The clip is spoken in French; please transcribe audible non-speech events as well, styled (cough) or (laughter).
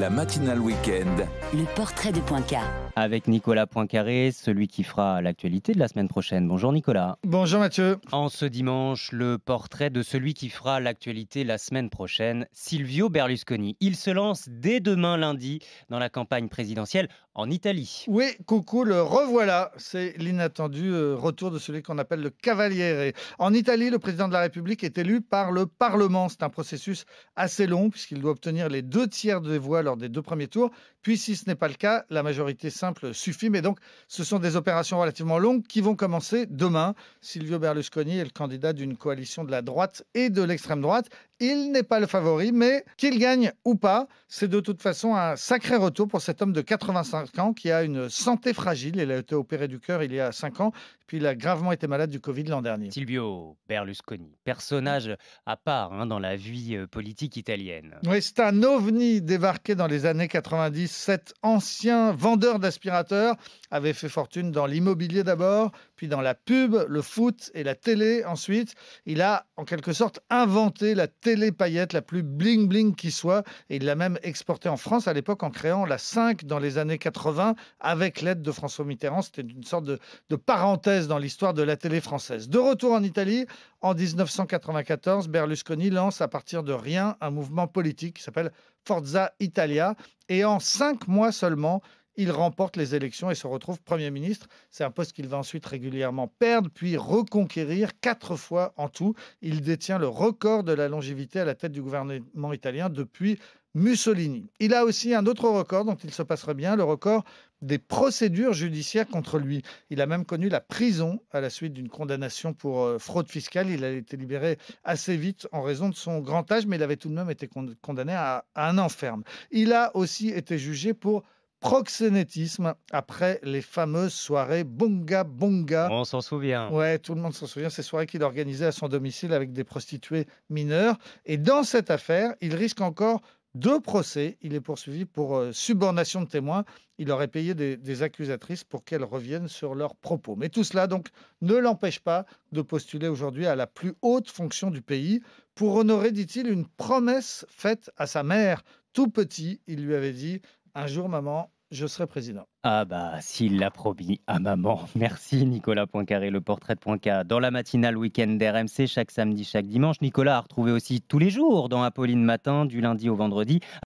La matinale week-end. Le portrait de Poincaré. Avec Nicolas Poincaré, celui qui fera l'actualité de la semaine prochaine. Bonjour Nicolas. Bonjour Mathieu. En ce dimanche, le portrait de celui qui fera l'actualité la semaine prochaine, Silvio Berlusconi. Il se lance dès demain lundi dans la campagne présidentielle en Italie. Oui, coucou, le revoilà. C'est l'inattendu euh, retour de celui qu'on appelle le Cavaliere. En Italie, le président de la République est élu par le Parlement. C'est un processus assez long puisqu'il doit obtenir les deux tiers des voix lors des deux premiers tours. Puis, si ce n'est pas le cas, la majorité simple suffit. Mais donc, ce sont des opérations relativement longues qui vont commencer demain. Silvio Berlusconi est le candidat d'une coalition de la droite et de l'extrême droite. Il n'est pas le favori, mais qu'il gagne ou pas, c'est de toute façon un sacré retour pour cet homme de 85 ans qui a une santé fragile. Il a été opéré du cœur il y a 5 ans, puis il a gravement été malade du Covid l'an dernier. Silvio Berlusconi, personnage à part hein, dans la vie euh, politique italienne. Oui, c'est un ovni débarqué dans les années 90, cet ancien vendeur d'aspirateurs avait fait fortune dans l'immobilier d'abord, puis dans la pub, le foot et la télé ensuite. Il a en quelque sorte inventé la télé paillette la plus bling-bling qui soit et il l'a même exportée en France à l'époque en créant la 5 dans les années 80 avec l'aide de François Mitterrand. C'était une sorte de, de parenthèse dans l'histoire de la télé française. De retour en Italie, en 1994, Berlusconi lance à partir de rien un mouvement politique qui s'appelle Forza Italia. Et en cinq mois seulement, il remporte les élections et se retrouve Premier ministre. C'est un poste qu'il va ensuite régulièrement perdre, puis reconquérir quatre fois en tout. Il détient le record de la longévité à la tête du gouvernement italien depuis Mussolini. Il a aussi un autre record dont il se passera bien, le record des procédures judiciaires contre lui. Il a même connu la prison à la suite d'une condamnation pour euh, fraude fiscale. Il a été libéré assez vite en raison de son grand âge, mais il avait tout de même été condamné à, un enferme. Il a aussi été jugé pour proxénétisme après les fameuses soirées Bonga Bonga. On s'en souvient. Ouais, tout le monde s'en souvient. Ces soirées qu'il organisait à son domicile avec des prostituées mineures. Et dans cette affaire, il risque encore deux procès. Il est poursuivi pour euh, subornation de témoins. Il aurait payé des, des accusatrices pour qu'elles reviennent sur leurs propos. Mais tout cela, donc, ne l'empêche pas de postuler aujourd'hui à la plus haute fonction du pays pour honorer, dit-il, une promesse faite à sa mère. Tout petit, il lui avait dit Un jour, maman, je serai président. Ah bah, s'il l'a promis à maman. (laughs) Merci Nicolas Poincaré, le portrait de Poincaré. Dans la matinale week-end d'RMC, chaque samedi, chaque dimanche, Nicolas a retrouvé aussi tous les jours dans Apolline Matin, du lundi au vendredi.